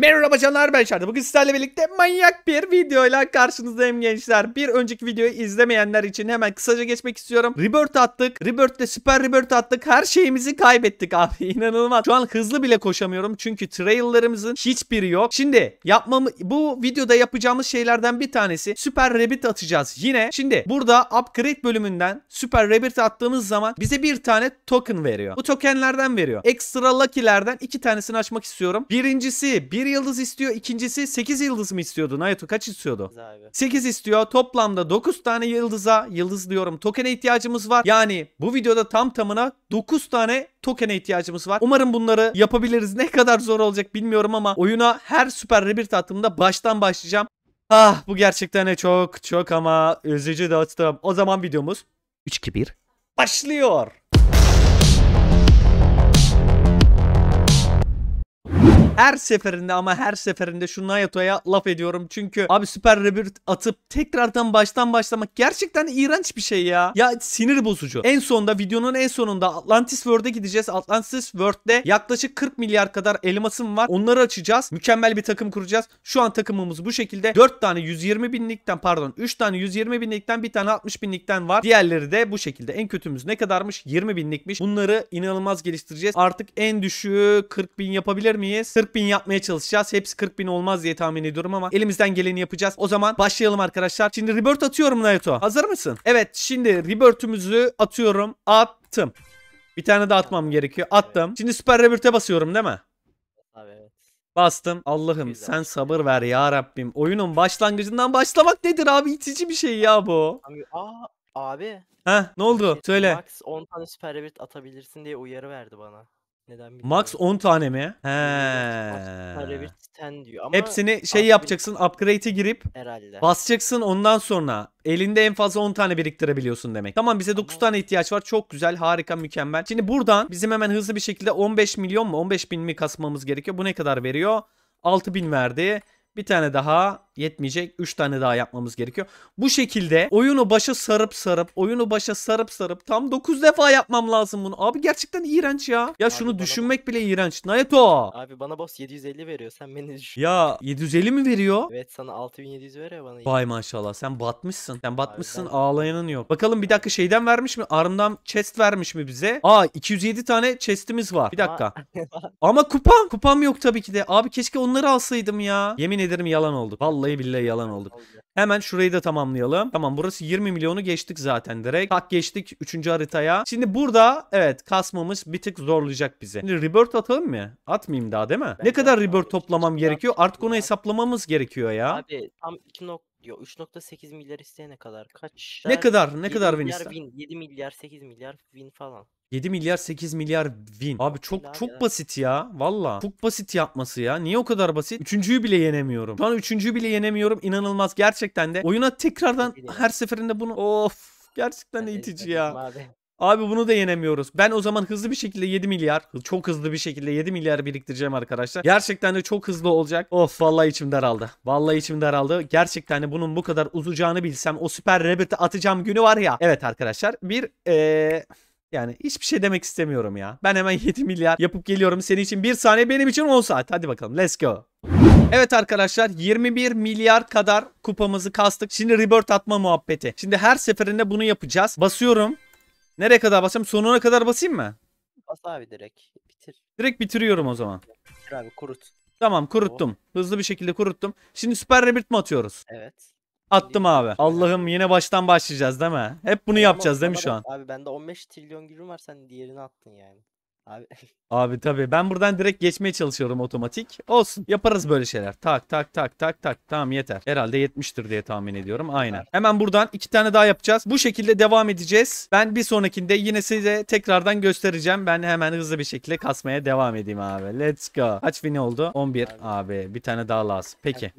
Merhaba canlar ben Şarda. Bugün sizlerle birlikte manyak bir videoyla karşınızdayım gençler. Bir önceki videoyu izlemeyenler için hemen kısaca geçmek istiyorum. Rebirth attık. Rebirth'te süper Rebirth attık. Her şeyimizi kaybettik abi. İnanılmaz. Şu an hızlı bile koşamıyorum. Çünkü trail'larımızın hiçbiri yok. Şimdi yapmamı bu videoda yapacağımız şeylerden bir tanesi süper Rebirth atacağız. Yine şimdi burada upgrade bölümünden süper Rebirth attığımız zaman bize bir tane token veriyor. Bu tokenlerden veriyor. Extra lucky'lerden iki tanesini açmak istiyorum. Birincisi bir yıldız istiyor. İkincisi 8 yıldız mı istiyordu? Naito kaç istiyordu? 8 istiyor. Toplamda 9 tane yıldıza, yıldız diyorum tokene ihtiyacımız var. Yani bu videoda tam tamına 9 tane tokene ihtiyacımız var. Umarım bunları yapabiliriz. Ne kadar zor olacak bilmiyorum ama oyuna her süper rebirth attığımda baştan başlayacağım. Ah bu gerçekten çok çok ama üzücü dostum. O zaman videomuz 3-2-1 başlıyor. Her seferinde ama her seferinde şu Nayato'ya laf ediyorum. Çünkü abi süper rebirth atıp tekrardan baştan başlamak gerçekten iğrenç bir şey ya. Ya sinir bozucu. En sonda videonun en sonunda Atlantis World'e gideceğiz. Atlantis World'de yaklaşık 40 milyar kadar elmasım var. Onları açacağız. Mükemmel bir takım kuracağız. Şu an takımımız bu şekilde. 4 tane 120 binlikten pardon 3 tane 120 binlikten bir tane 60 binlikten var. Diğerleri de bu şekilde. En kötümüz ne kadarmış? 20 binlikmiş. Bunları inanılmaz geliştireceğiz. Artık en düşüğü 40 bin yapabilir miyiz? 40 bin yapmaya çalışacağız. Hepsi 40 bin olmaz diye tahmin ediyorum ama elimizden geleni yapacağız. O zaman başlayalım arkadaşlar. Şimdi rebirth atıyorum Naruto. Hazır mısın? Evet şimdi rebirth'ümüzü atıyorum. Attım. Bir tane daha atmam gerekiyor. Attım. Şimdi süper rebirth'e basıyorum değil mi? Abi Bastım. Allah'ım sen sabır ver ya Rabbim. Oyunun başlangıcından başlamak nedir abi? İtici bir şey ya bu. Abi, aa, abi. Ha ne oldu? Şey, Söyle. Max 10 tane süper rebirth atabilirsin diye uyarı verdi bana. Neden Max 10 tane mi? He. Para bir diyor ama Hepsini şey yapacaksın, upgrade'e girip herhalde. basacaksın ondan sonra elinde en fazla 10 tane biriktirebiliyorsun demek. Tamam bize 9 tane ihtiyaç var. Çok güzel, harika, mükemmel. Şimdi buradan bizim hemen hızlı bir şekilde 15 milyon mu 15 bin mi kasmamız gerekiyor. Bu ne kadar veriyor? bin verdi. Bir tane daha yetmeyecek. 3 tane daha yapmamız gerekiyor. Bu şekilde oyunu başa sarıp sarıp oyunu başa sarıp sarıp tam 9 defa yapmam lazım bunu. Abi gerçekten iğrenç ya. Ya Abi şunu düşünmek bile iğrenç. Naeto. Abi bana boss 750 veriyor. Sen beni düşün. Ya 750 mi veriyor? Evet sana 6700 veriyor bana. Vay maşallah. Sen batmışsın. Sen batmışsın. Abi, Ağlayanın yok. Bakalım bir dakika şeyden vermiş mi? Arm'dan chest vermiş mi bize? Aa 207 tane chest'imiz var. Bir dakika. Ama kupam. Kupam yok tabii ki de. Abi keşke onları alsaydım ya. Yemin ederim yalan oldu. Vallahi Vallahi billahi yalan olduk. Hemen şurayı da tamamlayalım. Tamam burası 20 milyonu geçtik zaten direkt. Tak geçtik 3. haritaya. Şimdi burada evet kasmamız bir tık zorlayacak bizi. Şimdi rebirth atalım mı? Atmayayım daha değil mi? Ben ne kadar rebirth toplamam gerekiyor? Artık onu hesaplamamız gerekiyor ya. Abi tam 2 Yo 3.8 milyar isteyene kadar kaç? Ne kadar? Ne kadar win ister? 7 milyar 8 milyar win falan. 7 milyar 8 milyar win. Abi çok Helal çok ya. basit ya. Valla. Çok basit yapması ya. Niye o kadar basit? Üçüncüyü bile yenemiyorum. Şu an üçüncüyü bile yenemiyorum. İnanılmaz. Gerçekten de oyuna tekrardan her seferinde bunu... Of. Gerçekten de itici ya. Abi bunu da yenemiyoruz. Ben o zaman hızlı bir şekilde 7 milyar, çok hızlı bir şekilde 7 milyar biriktireceğim arkadaşlar. Gerçekten de çok hızlı olacak. Of vallahi içim daraldı. Vallahi içim daraldı. Gerçekten de bunun bu kadar uzayacağını bilsem o süper Robert'ı atacağım günü var ya. Evet arkadaşlar bir eee... Yani hiçbir şey demek istemiyorum ya. Ben hemen 7 milyar yapıp geliyorum. Senin için bir saniye benim için 10 saat. Hadi bakalım let's go. Evet arkadaşlar 21 milyar kadar kupamızı kastık. Şimdi rebirth atma muhabbeti. Şimdi her seferinde bunu yapacağız. Basıyorum. Nereye kadar basayım? Sonuna kadar basayım mı? Bas abi direkt. Bitir. Direkt bitiriyorum o zaman. Bitir abi kurut. Tamam kuruttum. Oh. Hızlı bir şekilde kuruttum. Şimdi süper rebirth mi atıyoruz? Evet. Attım abi. Allah'ım yine baştan başlayacağız değil mi? Hep bunu yapacağız değil mi şu an? Abi bende 15 trilyon gülüm var sen diğerini attın yani. Abi. Abi tabii ben buradan direkt geçmeye çalışıyorum otomatik. Olsun yaparız böyle şeyler. Tak tak tak tak tak tamam yeter. Herhalde 70'tir diye tahmin ediyorum aynen. Hemen buradan iki tane daha yapacağız. Bu şekilde devam edeceğiz. Ben bir sonrakinde yine size tekrardan göstereceğim. Ben hemen hızlı bir şekilde kasmaya devam edeyim abi. Let's go. Kaç bin oldu? 11 abi. abi bir tane daha lazım. Peki.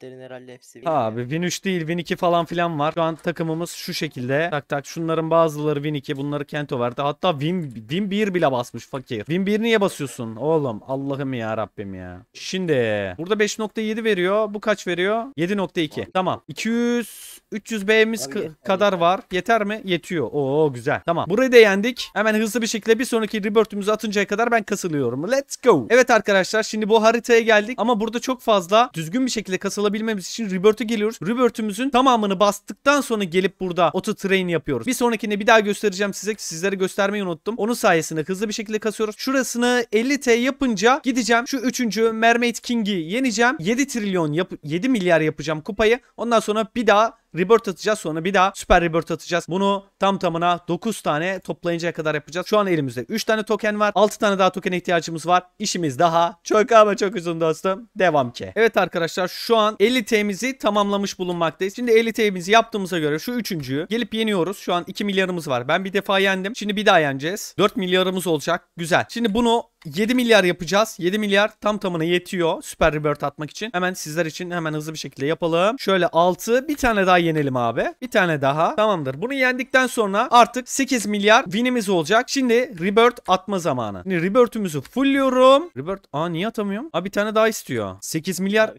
herhalde hepsi. Abi win 3 değil win 2 falan filan var. Şu an takımımız şu şekilde. Tak tak şunların bazıları win 2 bunları Kento verdi. Hatta win, win 1 bile bile basmış fakir. Win 1 niye basıyorsun oğlum? Allah'ım ya Rabbim ya. Şimdi burada 5.7 veriyor. Bu kaç veriyor? 7.2. Tamam. 200 300 B'miz kadar var. Yeter mi? Yetiyor. Oo güzel. Tamam. Burayı da yendik. Hemen hızlı bir şekilde bir sonraki rebirth'ümüzü atıncaya kadar ben kasılıyorum. Let's go. Evet arkadaşlar şimdi bu haritaya geldik ama burada çok fazla düzgün bir şekilde kasılabilmemiz için rebirth'e geliyoruz. Rebirth'ümüzün tamamını bastıktan sonra gelip burada auto train yapıyoruz. Bir sonrakinde bir daha göstereceğim size. Sizlere göstermeyi unuttum. Onun sayesinde mermisini hızlı bir şekilde kasıyoruz. Şurasını 50T yapınca gideceğim şu 3. Mermaid King'i yeneceğim. 7 trilyon yap 7 milyar yapacağım kupayı. Ondan sonra bir daha Rebirth atacağız sonra bir daha süper rebirth atacağız. Bunu tam tamına 9 tane toplayıncaya kadar yapacağız. Şu an elimizde 3 tane token var. 6 tane daha token ihtiyacımız var. İşimiz daha çok ama çok uzun dostum. Devam ki. Evet arkadaşlar şu an 50 T'mizi tamamlamış bulunmaktayız. Şimdi 50 T'mizi yaptığımıza göre şu üçüncüyü gelip yeniyoruz. Şu an 2 milyarımız var. Ben bir defa yendim. Şimdi bir daha yeneceğiz. 4 milyarımız olacak. Güzel. Şimdi bunu 7 milyar yapacağız. 7 milyar tam tamına yetiyor süper rebirth atmak için. Hemen sizler için hemen hızlı bir şekilde yapalım. Şöyle 6 bir tane daha yenelim abi. Bir tane daha. Tamamdır. Bunu yendikten sonra artık 8 milyar winimiz olacak. Şimdi rebirth atma zamanı. Şimdi rebirth'ümüzü fullliyorum. Rebirth aa niye atamıyorum? Aa bir tane daha istiyor. 8 milyar.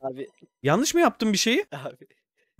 Abi. Yanlış mı yaptım bir şeyi? Abi.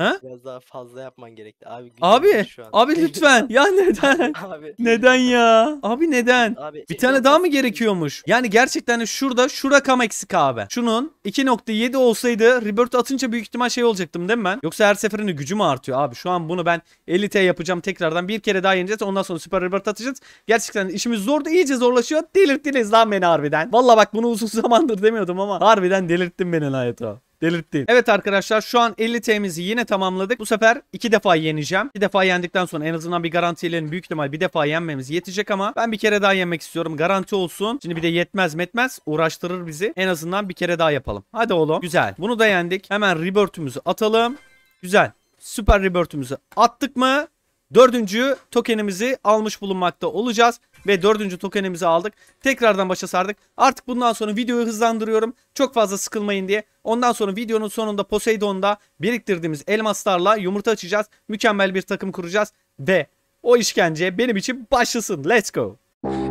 Ha? Biraz daha fazla yapman gerekti abi. Abi, şu an. abi lütfen. ya neden? abi. Neden ya? Abi neden? Abi, bir tane daha mı gerekiyormuş? Yani gerçekten şurada şu rakam eksik abi. Şunun 2.7 olsaydı Rebirth atınca büyük ihtimal şey olacaktım değil mi ben? Yoksa her seferinde gücü mü artıyor abi? Şu an bunu ben elite yapacağım tekrardan. Bir kere daha yeneceğiz. Ondan sonra süper Rebirth atacağız. Gerçekten işimiz zordu. iyice zorlaşıyor. Delirttiniz lan beni harbiden. Valla bak bunu uzun zamandır demiyordum ama harbiden delirttin beni Naito. Delirttin. Evet arkadaşlar şu an 50 temizi yine tamamladık. Bu sefer iki defa yeneceğim. Bir defa yendikten sonra en azından bir garantilerin büyük ihtimal bir defa yenmemiz yetecek ama ben bir kere daha yenmek istiyorum. Garanti olsun. Şimdi bir de yetmez metmez uğraştırır bizi. En azından bir kere daha yapalım. Hadi oğlum. Güzel. Bunu da yendik. Hemen rebirth'ümüzü atalım. Güzel. Süper rebirth'ümüzü attık mı? Dördüncü tokenimizi almış bulunmakta olacağız. Ve dördüncü tokenimizi aldık. Tekrardan başa sardık. Artık bundan sonra videoyu hızlandırıyorum. Çok fazla sıkılmayın diye. Ondan sonra videonun sonunda Poseidon'da biriktirdiğimiz elmaslarla yumurta açacağız. Mükemmel bir takım kuracağız. Ve o işkence benim için başlasın. Let's go.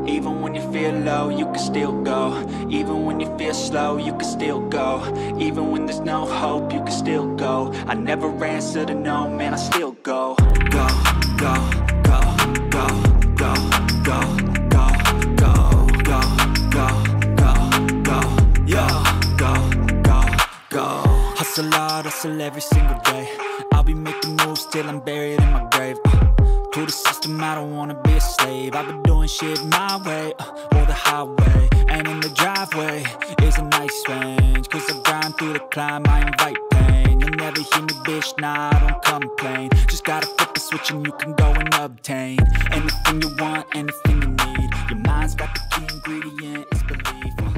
Even when you feel low, you can still go. Even when you feel slow, you can still go. Even when there's no hope, you can still go. I never answer to no, man, I still go. go, Hustle hard, hustle every single day. I'll be making moves till I'm buried in my grave. Uh, to the system, I don't wanna be a slave. I've been doing shit my way, uh, or the highway. And in the driveway is a nice range. Cause I grind through the climb, I invite pain. never hear me, bitch, nah, I don't complain Just gotta flip the switch and you can go and obtain Anything you want, anything you need Your mind's got the key ingredient, it's belief uh,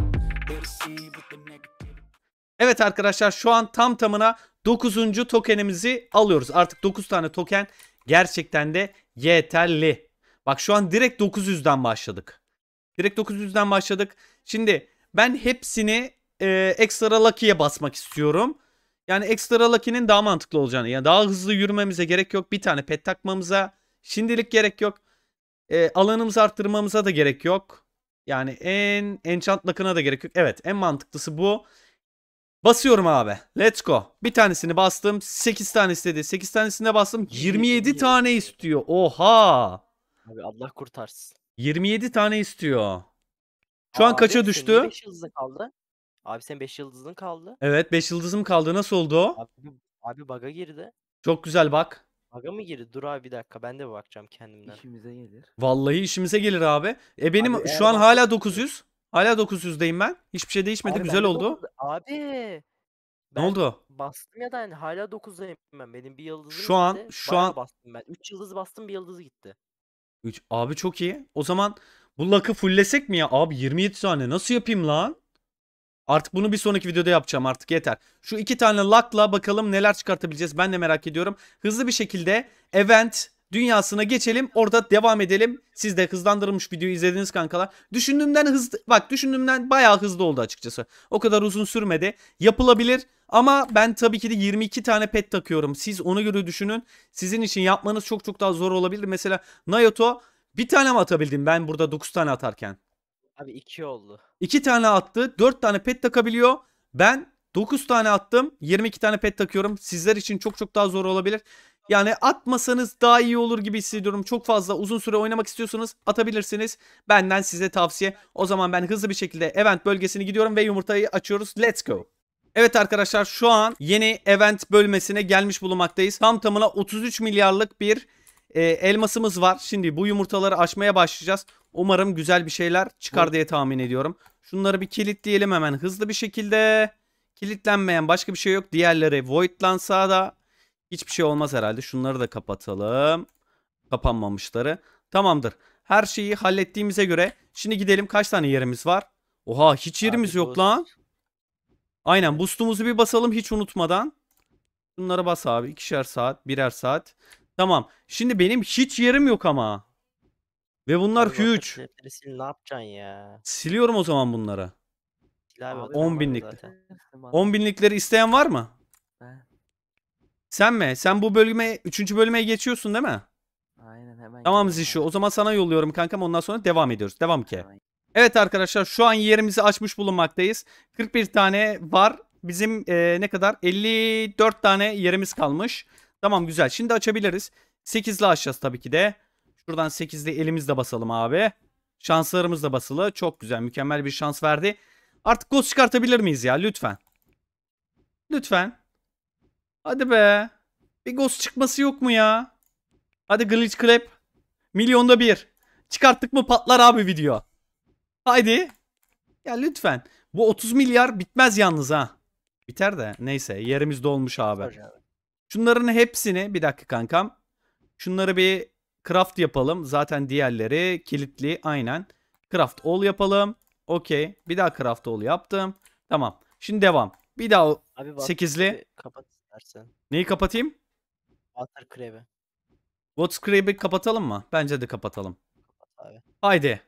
Evet arkadaşlar şu an tam tamına 9. tokenimizi alıyoruz. Artık 9 tane token gerçekten de yeterli. Bak şu an direkt 900'den başladık. Direkt 900'den başladık. Şimdi ben hepsini e, ekstra lucky'ye basmak istiyorum. Yani ekstra lucky'nin daha mantıklı olacağını. Yani daha hızlı yürümemize gerek yok. Bir tane pet takmamıza şimdilik gerek yok. E, alanımızı arttırmamıza da gerek yok. Yani en enchant lucky'ına da gerek yok. Evet en mantıklısı bu. Basıyorum abi. Let's go. Bir tanesini bastım. 8 tane istedi. 8 tanesine bastım. 27 tane istiyor. Oha. Abi Allah kurtarsın. 27 tane istiyor. Şu Aa, an kaça abi, düştü? 25 hızlı kaldı. Abi sen 5 yıldızın kaldı. Evet 5 yıldızım kaldı. Nasıl oldu o? Abi, abi bug'a girdi. Çok güzel bak. Bug'a mı girdi? Dur abi bir dakika ben de bakacağım kendimden. İşimize gelir. Vallahi işimize gelir abi. E benim Abi şu an eğer- hala 900. Hala 900'deyim ben. Hiçbir şey değişmedi. Abi güzel bende oldu. dokuz- Abi. Ne oldu? Bastım ya da yani hala 9'dayım ben. Benim bir yıldızım Şu an- şu Bayağı an- bastım ben. 3 yıldız bastım bir yıldızı gitti. Üç- Abi çok iyi. O zaman bu lakı fullesek mi ya? Abi 27 tane nasıl yapayım lan? Artık bunu bir sonraki videoda yapacağım artık yeter. Şu iki tane lock'la bakalım neler çıkartabileceğiz ben de merak ediyorum. Hızlı bir şekilde event dünyasına geçelim. Orada devam edelim. Siz de hızlandırılmış videoyu izlediniz kankalar. Düşündüğümden hızlı bak düşündüğümden bayağı hızlı oldu açıkçası. O kadar uzun sürmedi. Yapılabilir ama ben tabii ki de 22 tane pet takıyorum. Siz ona göre düşünün. Sizin için yapmanız çok çok daha zor olabilir. Mesela Nayoto bir tane mi atabildim ben burada 9 tane atarken? Abi 2 oldu. İki tane attı. dört tane pet takabiliyor. Ben dokuz tane attım. 22 tane pet takıyorum. Sizler için çok çok daha zor olabilir. Yani atmasanız daha iyi olur gibi hissediyorum. Çok fazla uzun süre oynamak istiyorsanız atabilirsiniz. Benden size tavsiye. O zaman ben hızlı bir şekilde event bölgesini gidiyorum ve yumurtayı açıyoruz. Let's go. Evet arkadaşlar şu an yeni event bölmesine gelmiş bulunmaktayız. Tam tamına 33 milyarlık bir e, elmasımız var. Şimdi bu yumurtaları açmaya başlayacağız. Umarım güzel bir şeyler çıkar diye tahmin ediyorum. Şunları bir kilitleyelim hemen hızlı bir şekilde. Kilitlenmeyen başka bir şey yok. Diğerleri voidlansa da hiçbir şey olmaz herhalde. Şunları da kapatalım. Kapanmamışları. Tamamdır. Her şeyi hallettiğimize göre şimdi gidelim kaç tane yerimiz var? Oha hiç yerimiz Abi, yok boost. lan. Aynen boostumuzu bir basalım hiç unutmadan. Bunlara bas abi. ikişer saat, birer saat. Tamam. Şimdi benim hiç yerim yok ama. Ve bunlar Oğlum, huge. Snapleri sil, Ne yapacaksın ya? Siliyorum o zaman bunları. Sil abi, Abi, 10 binlik. 10 binlikleri isteyen var mı? Ben. Sen mi? Sen bu bölüme 3. bölüme geçiyorsun değil mi? Aynen hemen. Tamam geliyorum O zaman sana yolluyorum kankam. Ondan sonra devam ediyoruz. Devam ki. Evet arkadaşlar şu an yerimizi açmış bulunmaktayız. 41 tane var. Bizim e, ne kadar? 54 tane yerimiz kalmış. Tamam güzel. Şimdi açabiliriz. 8 ile açacağız tabii ki de. Şuradan 8 ile elimizle basalım abi. Şanslarımız da basılı. Çok güzel. Mükemmel bir şans verdi. Artık ghost çıkartabilir miyiz ya? Lütfen. Lütfen. Hadi be. Bir ghost çıkması yok mu ya? Hadi glitch clap. Milyonda bir. Çıkarttık mı patlar abi video. Haydi. Ya lütfen. Bu 30 milyar bitmez yalnız ha. Biter de. Neyse yerimiz dolmuş abi. Hocam. Şunların hepsini bir dakika kankam. Şunları bir craft yapalım. Zaten diğerleri kilitli aynen. Craft all yapalım. Okey. Bir daha craft all yaptım. Tamam. Şimdi devam. Bir daha Abi bak, 8'li. Kapat istersen. Neyi kapatayım? Water Crave'i. Water Crave'i kapatalım mı? Bence de kapatalım. Kapat abi. Haydi.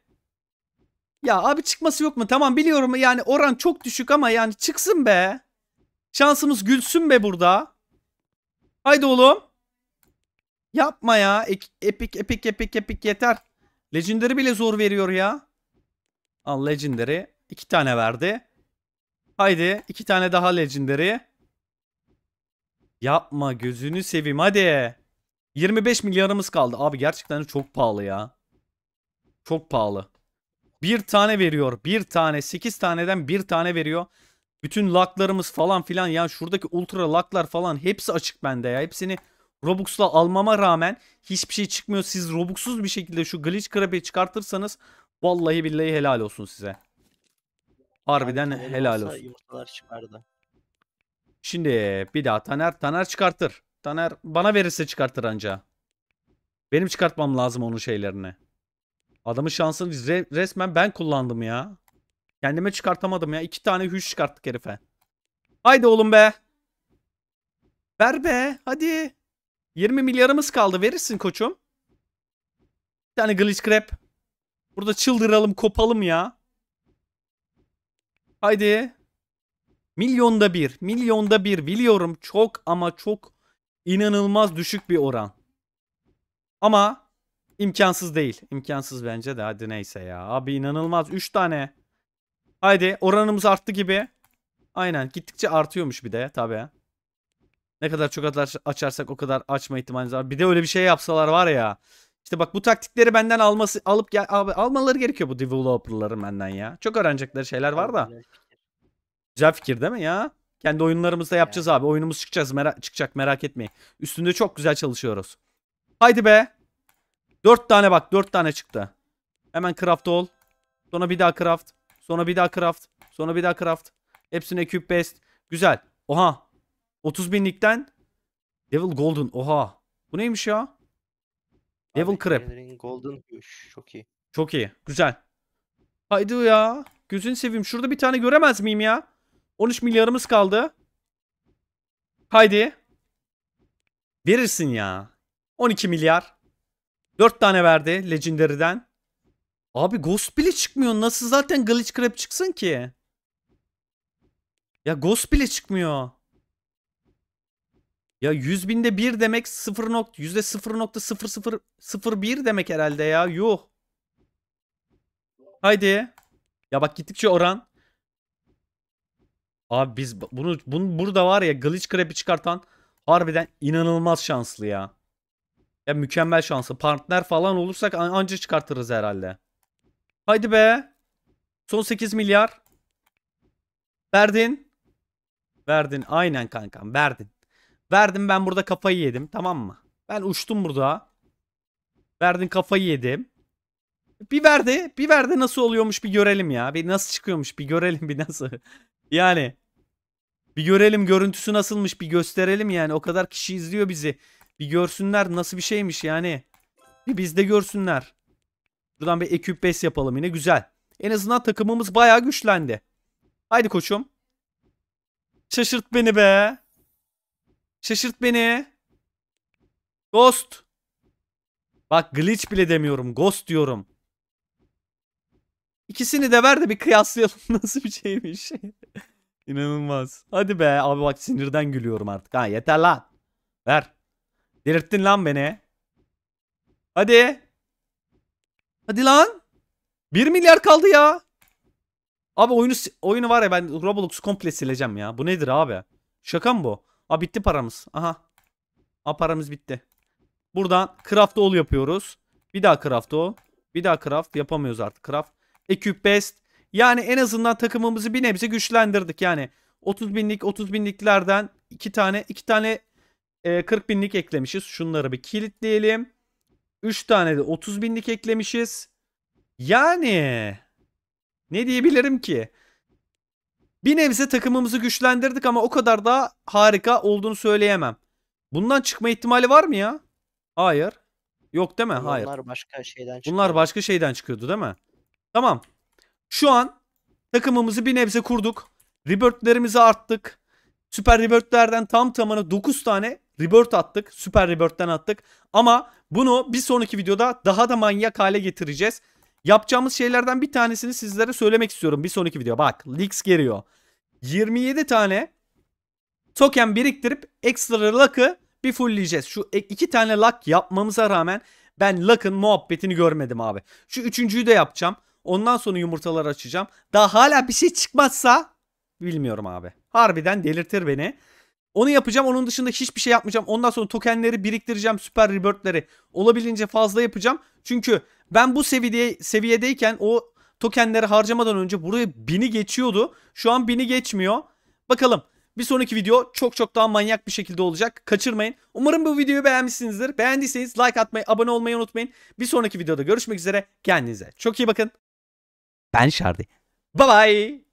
Ya abi çıkması yok mu? Tamam biliyorum yani oran çok düşük ama yani çıksın be. Şansımız gülsün be burada. Haydi oğlum. Yapma ya. Epic epic epic epic yeter. Legendary bile zor veriyor ya. Al Legendary. iki tane verdi. Haydi iki tane daha Legendary. Yapma gözünü seveyim hadi. 25 milyarımız kaldı. Abi gerçekten çok pahalı ya. Çok pahalı. Bir tane veriyor. Bir tane. Sekiz taneden bir tane veriyor. Bütün laklarımız falan filan ya şuradaki ultra laklar falan hepsi açık bende ya. Hepsini Robux'la almama rağmen hiçbir şey çıkmıyor. Siz Robux'suz bir şekilde şu glitch krabeyi çıkartırsanız vallahi billahi helal olsun size. Harbiden Abi, helal olsun. Şimdi bir daha Taner Taner çıkartır. Taner bana verirse çıkartır anca. Benim çıkartmam lazım onun şeylerini. Adamın şansını resmen ben kullandım ya. Kendime çıkartamadım ya. İki tane hüş çıkarttık herife. Haydi oğlum be. Ver be. Hadi. 20 milyarımız kaldı. Verirsin koçum. Bir tane glitch crap. Burada çıldıralım kopalım ya. Haydi. Milyonda bir. Milyonda bir. Biliyorum çok ama çok inanılmaz düşük bir oran. Ama imkansız değil. İmkansız bence de hadi neyse ya. Abi inanılmaz. 3 tane. Haydi oranımız arttı gibi. Aynen gittikçe artıyormuş bir de tabi. Ne kadar çok açarsak o kadar açma ihtimalimiz var. Bir de öyle bir şey yapsalar var ya. İşte bak bu taktikleri benden alması alıp gel abi almaları gerekiyor bu developerların benden ya. Çok öğrenecekleri şeyler var da. Güzel fikir değil mi ya? Kendi oyunlarımızda yapacağız yani. abi. Oyunumuz çıkacağız merak çıkacak merak etmeyin. Üstünde çok güzel çalışıyoruz. Haydi be. Dört tane bak dört tane çıktı. Hemen craft ol. Sonra bir daha craft. Sonra bir daha craft. Sonra bir daha craft. Hepsine cube best. Güzel. Oha. 30 binlikten Devil Golden. Oha. Bu neymiş ya? Devil Crab. Golden Çok iyi. Çok iyi. Güzel. Haydi ya. Gözünü seveyim. Şurada bir tane göremez miyim ya? 13 milyarımız kaldı. Haydi. Verirsin ya. 12 milyar. 4 tane verdi Legendary'den. Abi Ghost bile çıkmıyor. Nasıl zaten Glitch Crab çıksın ki? Ya Ghost bile çıkmıyor. Ya 100 binde 1 demek 0 nokta, %0.0001 demek herhalde ya. Yuh. Haydi. Ya bak gittikçe oran. Abi biz bunu, bunu burada var ya Glitch Crab'i çıkartan harbiden inanılmaz şanslı ya. Ya mükemmel şansı. Partner falan olursak an anca çıkartırız herhalde. Haydi be. Son 8 milyar. Verdin. Verdin. Aynen kankam. Verdin. Verdim ben burada kafayı yedim. Tamam mı? Ben uçtum burada. Verdin kafayı yedim. Bir verdi. Bir verdi nasıl oluyormuş bir görelim ya. Bir nasıl çıkıyormuş bir görelim bir nasıl. yani. Bir görelim görüntüsü nasılmış bir gösterelim yani. O kadar kişi izliyor bizi. Bir görsünler nasıl bir şeymiş yani. Bir biz de görsünler. Buradan bir ekip bes yapalım yine. Güzel. En azından takımımız bayağı güçlendi. Haydi koçum. Şaşırt beni be. Şaşırt beni. Ghost. Bak glitch bile demiyorum. Ghost diyorum. İkisini de ver de bir kıyaslayalım nasıl bir şeymiş. İnanılmaz. Hadi be abi bak sinirden gülüyorum artık. Ha yeter lan. Ver. Delirttin lan beni. Hadi. Hadi lan. 1 milyar kaldı ya. Abi oyunu oyunu var ya ben Roblox komple sileceğim ya. Bu nedir abi? Şaka mı bu? Aa bitti paramız. Aha. Aa paramız bitti. Buradan craft all yapıyoruz. Bir daha craft all. Bir daha craft yapamıyoruz artık craft. Equip best. Yani en azından takımımızı bir nebze güçlendirdik yani. 30 binlik 30 binliklerden 2 tane 2 tane 40 e, binlik eklemişiz. Şunları bir kilitleyelim. 3 tane de 30 binlik eklemişiz. Yani ne diyebilirim ki? Bir nebze takımımızı güçlendirdik ama o kadar da harika olduğunu söyleyemem. Bundan çıkma ihtimali var mı ya? Hayır. Yok değil mi? Hayır. Bunlar başka şeyden çıkıyor. Bunlar başka şeyden çıkıyordu değil mi? Tamam. Şu an takımımızı bir nebze kurduk. Rebirth'lerimizi arttık. Süper Rebirth'lerden tam tamına 9 tane Rebirth attık. Süper Rebirth'ten attık. Ama bunu bir sonraki videoda daha da manyak hale getireceğiz. Yapacağımız şeylerden bir tanesini sizlere söylemek istiyorum bir sonraki video. Bak Leaks geliyor. 27 tane token biriktirip ekstra luck'ı bir fullleyeceğiz. Şu iki tane luck yapmamıza rağmen ben luck'ın muhabbetini görmedim abi. Şu üçüncüyü de yapacağım. Ondan sonra yumurtalar açacağım. Daha hala bir şey çıkmazsa bilmiyorum abi. Harbiden delirtir beni. Onu yapacağım. Onun dışında hiçbir şey yapmayacağım. Ondan sonra tokenleri biriktireceğim. Süper rebirthleri olabildiğince fazla yapacağım. Çünkü ben bu seviyede, seviyedeyken o tokenleri harcamadan önce buraya 1000'i geçiyordu. Şu an 1000'i geçmiyor. Bakalım. Bir sonraki video çok çok daha manyak bir şekilde olacak. Kaçırmayın. Umarım bu videoyu beğenmişsinizdir. Beğendiyseniz like atmayı, abone olmayı unutmayın. Bir sonraki videoda görüşmek üzere. Kendinize çok iyi bakın. Ben Şardi. Bye bye.